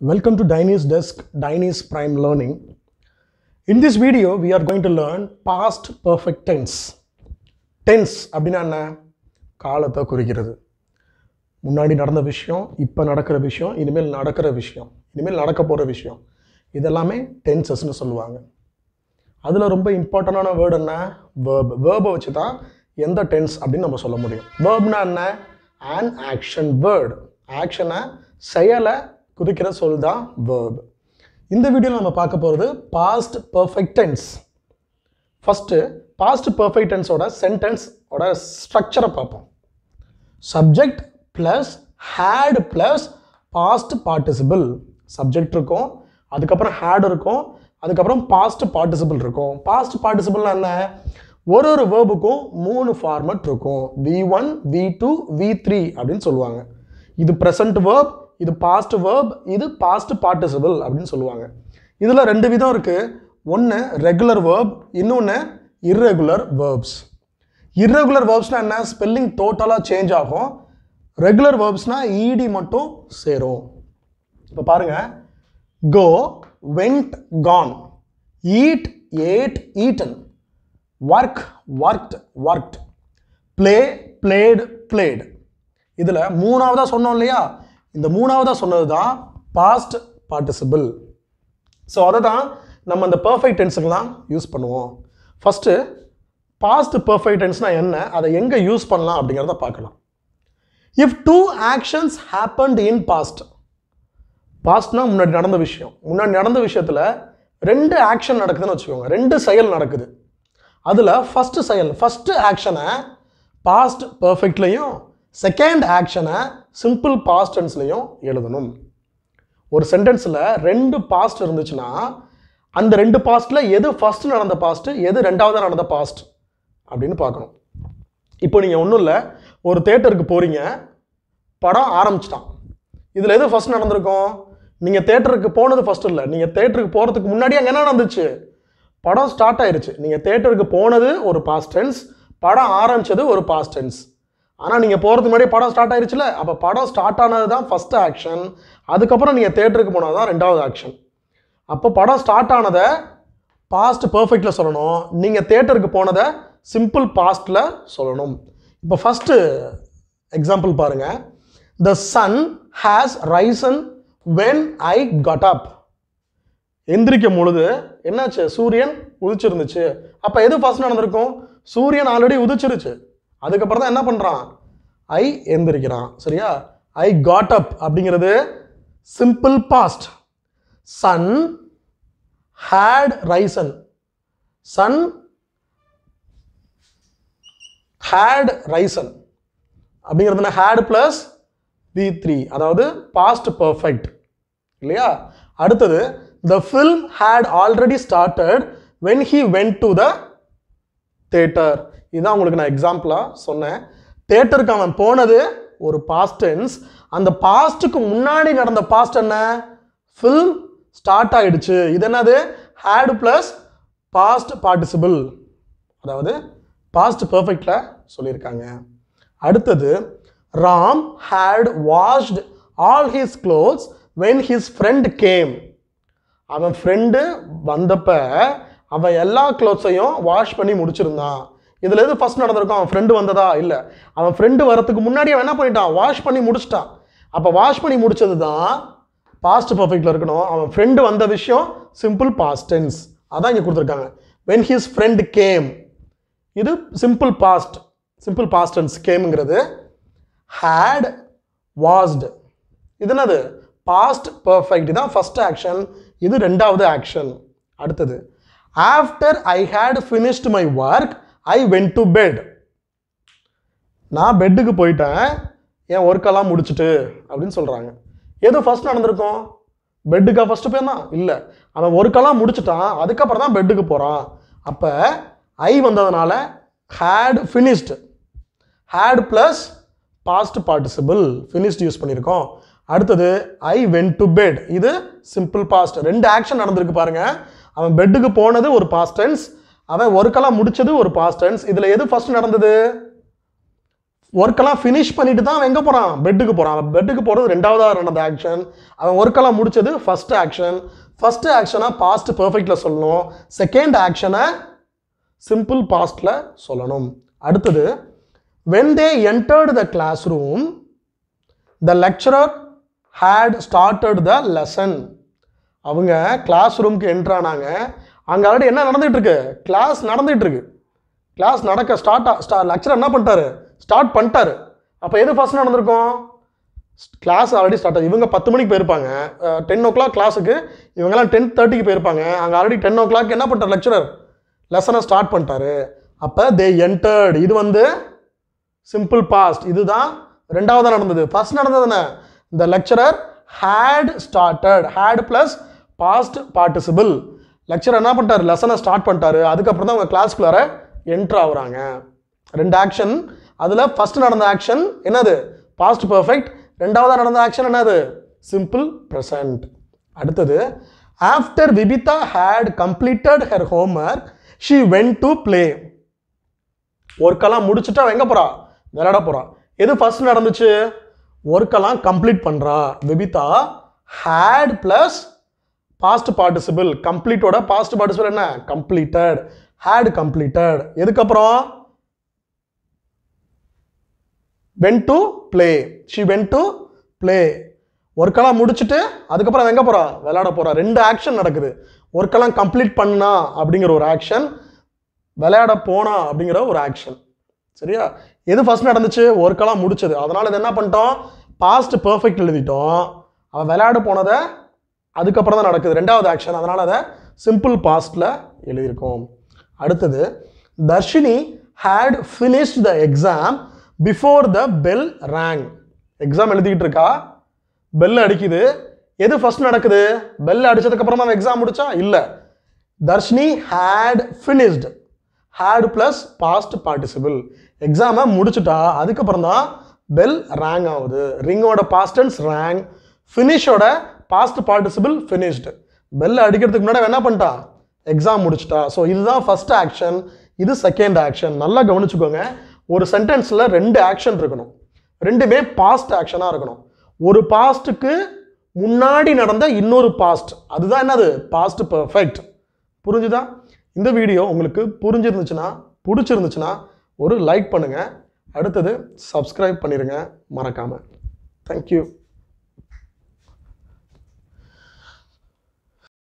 Welcome to Dine's Desk, Dine's Prime Learning. In this video, we are going to learn past perfect tense. Tense அப்படின்னா என்ன காலத்தை குறிக்கிறது முன்னாடி நடந்த விஷயம் இப்போ நடக்கிற விஷயம் இனிமேல் நடக்கிற விஷயம் இனிமேல் நடக்க போகிற விஷயம் இதெல்லாமே டென்சஸ்னு சொல்லுவாங்க அதில் ரொம்ப இம்பார்ட்டண்டான வேர்டு என்ன வேர்ப் வேர்பை வச்சு தான் எந்த டென்ஸ் அப்படின்னு நம்ம சொல்ல முடியும் வேர்ப்னா என்ன ஆன் ஆக்ஷன் வேர்டு ஆக்ஷனை செயலை குறிக்கிற சொல் தான் வேர்ப் இந்த வீடியோவில் நம்ம பார்க்க போகிறது past perfect tense first past perfect டென்ஸோட சென்டென்ஸோட ஸ்ட்ரக்சரை பார்ப்போம் subject plus had plus past participle subject இருக்கும் அதுக்கப்புறம் ஹேட் இருக்கும் அதுக்கப்புறம் பாஸ்ட் பார்ட்டிசிபிள் இருக்கும் பாஸ்ட் பார்ட்டிசிபிள்னா என்ன ஒரு ஒரு வேர்புக்கும் மூணு ஃபார்மெட் இருக்கும் V one V two V three அப்படின்னு சொல்லுவாங்க இது ப்ரெசன்ட் வேர்ப் இது பாஸ்ட் வேர்ப் இது பாஸ்ட் பார்ட்டிசிபிள் அப்படின்னு சொல்லுவாங்க இதில் ரெண்டு விதம் இருக்குது ஒன்று ரெகுலர் வேர்ப் இன்னொன்று இர்ரெகுலர் வேர்ப்ஸ் இர்ரெகுலர் வேர்ப்ஸ்னால் என்ன ஸ்பெல்லிங் டோட்டலாக சேஞ்ச் ஆகும் ரெகுலர் வேர்ப்ஸ்னால் இடி மட்டும் சேரும் இப்போ பாருங்கள் go went gone eat ate eaten work worked worked play played played இதில் மூணாவதாக சொன்னோம் இல்லையா இந்த மூணாவதாக சொன்னது தான் பாஸ்ட் பார்ட்டிசிபிள் ஸோ அதை தான் நம்ம அந்த பர்ஃபெக்ட் டென்ஸுக்கெலாம் யூஸ் பண்ணுவோம் ஃபஸ்ட்டு பாஸ்ட் பர்ஃபெக்ட் டென்ஸ்னால் என்ன அதை எங்கே யூஸ் பண்ணலாம் அப்படிங்கிறத பார்க்கலாம் if two actions happened in past பாஸ்ட்னா முன்னாடி நடந்த விஷயம் முன்னாடி நடந்த விஷயத்தில் ரெண்டு ஆக்ஷன் நடக்குதுன்னு வச்சுக்கோங்க ரெண்டு செயல் நடக்குது அதில் ஃபஸ்ட்டு செயல் ஃபஸ்ட்டு ஆக்ஷனை பாஸ்ட் பர்ஃபெக்ட்லேயும் செகண்ட் ஆக்ஷனை சிம்பிள் பாஸ்ட் டென்ஸ்லையும் எழுதணும் ஒரு சென்டென்ஸில் ரெண்டு பாஸ்ட் இருந்துச்சுன்னா அந்த ரெண்டு பாஸ்ட்டில் எது ஃபஸ்ட் நடந்த பாஸ்ட்டு எது ரெண்டாவது நடந்த பாஸ்ட் அப்படின்னு பார்க்கணும் இப்போ நீங்கள் ஒன்றும் இல்லை ஒரு தேட்டருக்கு போகிறீங்க படம் ஆரம்பிச்சிட்டான் இதில் எது ஃபஸ்ட் நடந்திருக்கும் நீங்கள் தேட்டருக்கு போனது ஃபஸ்ட் இல்லை நீங்கள் தேட்டருக்கு போகிறதுக்கு முன்னாடி அங்கே என்ன நடந்துச்சு படம் ஸ்டார்ட் ஆயிடுச்சு நீங்கள் தேட்டருக்கு போனது ஒரு பாஸ்ட் டென்ஸ் படம் ஆரம்பித்தது ஒரு பாஸ்ட் டென்ஸ் ஆனால் நீங்கள் போகிறதுக்கு முன்னாடி படம் ஸ்டார்ட் ஆயிடுச்சுல அப்போ படம் ஸ்டார்ட் ஆனது தான் ஃபஸ்ட்டு ஆக்ஷன் அதுக்கப்புறம் நீங்கள் தேட்டருக்கு போனது தான் ரெண்டாவது ஆக்ஷன் அப்போ படம் ஸ்டார்ட் ஆனதை பாஸ்ட் பர்ஃபெக்டில் சொல்லணும் நீங்கள் தேட்டருக்கு போனதை சிம்பிள் பாஸ்டில் சொல்லணும் இப்போ ஃபஸ்ட்டு எக்ஸாம்பிள் பாருங்கள் the sun has risen when I got up எந்திரிக்கும் பொழுது என்னாச்சு சூரியன் உதிச்சிருந்துச்சு அப்போ எது ஃபஸ்ட் நடந்திருக்கும் சூரியன் ஆல்ரெடி உதிச்சிருச்சு அதுக்கப்புறம் தான் என்ன பண்ணுறான் ஐ எந்திரிக்கிறான் சரியா ஐ காட் அப் அப்படிங்கிறது simple past sun had risen sun had risen அப்படிங்கிறது ஹேட் ப்ளஸ் வி த்ரீ அதாவது பாஸ்ட் பர்ஃபெக்ட் இல்லையா அடுத்தது the film had already started when he went to the theatre இதுதான் உங்களுக்கு நான் எக்ஸாம்பிளாக சொன்னேன் தேட்டருக்கு அவன் போனது ஒரு பாஸ்டென்ஸ் அந்த பாஸ்ட்டுக்கு முன்னாடி நடந்த பாஸ்ட் என்ன ஃபில்ம் ஸ்டார்ட் ஆகிடுச்சு இது என்னது ஹேடு ப்ளஸ் பாஸ்ட் பார்ட்டிசிபிள் அதாவது பாஸ்ட் பர்ஃபெக்டில் சொல்லியிருக்காங்க அடுத்தது Ram had washed all his clothes when his friend came அவன் ஃப்ரெண்டு வந்தப்போ அவன் எல்லா க்ளோத்ஸையும் வாஷ் பண்ணி முடிச்சிருந்தான் இதில் எது ஃபஸ்ட் நடந்திருக்கும் அவன் ஃப்ரெண்டு வந்ததா இல்லை அவன் ஃப்ரெண்டு வரத்துக்கு முன்னாடி அவன் என்ன பண்ணிட்டான் வாஷ் பண்ணி முடிச்சிட்டான் அப்போ வாஷ் பண்ணி முடிச்சது தான் பாஸ்ட் பர்ஃபெக்டில் இருக்கணும் அவன் ஃப்ரெண்டு வந்த விஷயம் சிம்பிள் பாஸ்ட் டென்ஸ் அதான் இங்கே கொடுத்துருக்காங்க வென் ஹிஸ் ஃப்ரெண்டு கேம் இது simple past simple past tense கேமுங்கிறது ஹேட் வாஸ்டு இது என்னது பாஸ்ட் பர்ஃபெக்ட் இதான் ஃபஸ்ட் ஆக்ஷன் இது ரெண்டாவது ஆக்ஷன் அடுத்தது after I had finished my work I went to bed நான் பெட்டுக்கு போயிட்டேன் என் ஒர்க்கெல்லாம் முடிச்சுட்டு அப்படின்னு சொல்கிறாங்க ஏதோ ஃபஸ்ட் நடந்திருக்கும் பெட்டுக்கா ஃபஸ்ட்டு போயிருந்தான் இல்லை அவன் ஒர்க்கெல்லாம் முடிச்சுட்டான் அதுக்கப்புறம் தான் பெட்டுக்கு போகிறான் அப்போ ஐ வந்ததுனால had finished had plus past participle finished use பண்ணியிருக்கோம் அடுத்தது ஐ வென்ட் டு பெட் இது சிம்பிள் பாஸ்ட் ரெண்டு ஆக்ஷன் நடந்திருக்கு பாருங்கள் அவன் பெட்டுக்கு போனது ஒரு பாஸ்ட் டென்ஸ் அவன் ஒர்க்கெல்லாம் முடிச்சது ஒரு பாஸ்ட் டென்ஸ் இதில் எது ஃபர்ஸ்ட் நடந்தது ஒர்க்கெல்லாம் ஃபினிஷ் பண்ணிட்டு தான் அவன் எங்கே போகிறான் பெட்டுக்கு போகிறான் அவன் பெட்டுக்கு போகிறது ரெண்டாவதாக நடந்த ஆக்ஷன் அவன் ஒர்க்கெல்லாம் முடிச்சது ஃபஸ்ட் ஆக்ஷன் ஃபஸ்ட்டு ஆக்ஷனாக பாஸ்ட் பர்ஃபெக்டில் சொல்லணும் செகண்ட் ஆக்ஷனை சிம்பிள் பாஸ்டில் சொல்லணும் அடுத்தது when they entered the classroom the lecturer had started the lesson அவங்க கிளாஸ் ரூம்க்கு என்ட்ரானாங்க அங்கே ஆல்ரெடி என்ன நடந்துகிட்டு இருக்கு கிளாஸ் நடந்துகிட்டு இருக்கு கிளாஸ் நடக்க ஸ்டார்ட் ஸ்டா லெக்சர் என்ன பண்ணிட்டாரு ஸ்டார்ட் பண்ணிட்டாரு அப்போ எது ஃபஸ்ட் நடந்திருக்கும் கிளாஸ் ஆல்ரெடி ஸ்டார்ட் ஆகுது இவங்க பத்து மணிக்கு போயிருப்பாங்க டென் ஓ கிளாக் கிளாஸுக்கு இவங்கெல்லாம் டென் தேர்ட்டிக்கு போயிருப்பாங்க அங்கே ஆல்ரெடி டென் ஓ கிளாக் என்ன பண்ணுறாரு லெக்சரர் லெசனை ஸ்டார்ட் பண்ணிட்டாரு அப்போ தே என்டர்ட் இது வந்து சிம்பிள் பாஸ்ட் இதுதான் ரெண்டாவதாக நடந்தது ஃபர்ஸ்ட் நடந்தது என்ன இந்த lecturer had started had plus past participle lecture என்ன பண்ணிட்டாரு லெசனை ஸ்டார்ட் பண்ணிட்டாரு அதுக்கப்புறம் தான் அவங்க கிளாஸ்க்குள்ளார என்ட்ரு ஆகுறாங்க ரெண்டு ஆக்ஷன் அதில் ஃபஸ்ட்டு நடந்த ஆக்ஷன் என்னது பாஸ்ட் பர்ஃபெக்ட் ரெண்டாவதாக நடந்த ஆக்ஷன் என்னது சிம்பிள் ப்ரெசன்ட் அடுத்தது after Vibitha had completed her work she went to play ஒர்க்கெல்லாம் முடிச்சுட்டு அவன் எங்கே போகிறா விளையாட போகிறான் எது ஃபர்ஸ்ட் நடந்துச்சு ஒர்க்கெல்லாம் கம்ப்ளீட் பண்ணுறா Vibitha had plus past participle கம்ப்ளீட்டோட பாஸ்ட் பார்ட்டிசிபிள் என்ன கம்ப்ளீட்டட் ஹேட் கம்ப்ளீட்டட் எதுக்கப்புறம் went to play she went to play ஒர்க்கெல்லாம் முடிச்சுட்டு அதுக்கப்புறம் எங்கே போகிறா விளையாட போகிறா ரெண்டு ஆக்ஷன் நடக்குது ஒர்க்கெல்லாம் கம்ப்ளீட் பண்ணா அப்படிங்கிற ஒரு ஆக்ஷன் விளையாட போனா அப்படிங்கிற ஒரு ஆக்ஷன் சரியா எது ஃபஸ்ட் நடந்துச்சு ஒர்க்கெல்லாம் முடிச்சது அதனால் இது என்ன பண்ணிட்டோம் பாஸ்ட் பர்ஃபெக்ட் எழுதிட்டோம் அவன் விளையாட போனதை அதுக்கப்புறம் தான் நடக்குது ரெண்டாவது ஆக்ஷன் அதனால் அதை சிம்பிள் பாஸ்டில் எழுதியிருக்கோம் அடுத்தது Dharshini had finish the exam before the bell rang exam எழுதிக்கிட்டு இருக்கா பெல் அடிக்குது எது ஃபஸ்ட் நடக்குது பெல் அடித்ததுக்கப்புறம் தான் எக்ஸாம் முடிச்சா இல்லை Dharshini had finished had plus past participle எக்ஸாமை முடிச்சுட்டா அதுக்கப்புறம் தான் பெல் ரேங் ஆகுது ரிங்கோட பாஸ்டன்ஸ் ரேங் ஃபினிஷோட பாஸ்ட் பார்ட்டிசிபிள் ஃபினிஷ்டு பெல் அடிக்கிறதுக்கு முன்னாடி என்ன பண்ணிட்டா எக்ஸாம் முடிச்சிட்டா ஸோ இதுதான் ஃபஸ்ட் ஆக்ஷன் இது செகண்ட் ஆக்ஷன் நல்லா கவனிச்சுக்கோங்க ஒரு சென்டென்ஸில் ரெண்டு ஆக்ஷன் இருக்கணும் ரெண்டுமே பாஸ்ட் ஆக்ஷனாக இருக்கணும் ஒரு பாஸ்ட்டுக்கு முன்னாடி நடந்த இன்னொரு பாஸ்ட் அதுதான் என்னது பாஸ்ட் பர்ஃபெக்ட் புரிஞ்சுதா இந்த வீடியோ உங்களுக்கு புரிஞ்சிருந்துச்சுன்னா பிடிச்சிருந்துச்சுன்னா ஒரு லைக் பண்ணுங்கள் அடுத்தது சப்ஸ்கிரைப் பண்ணிடுங்க மறக்காமல் தேங்க்யூ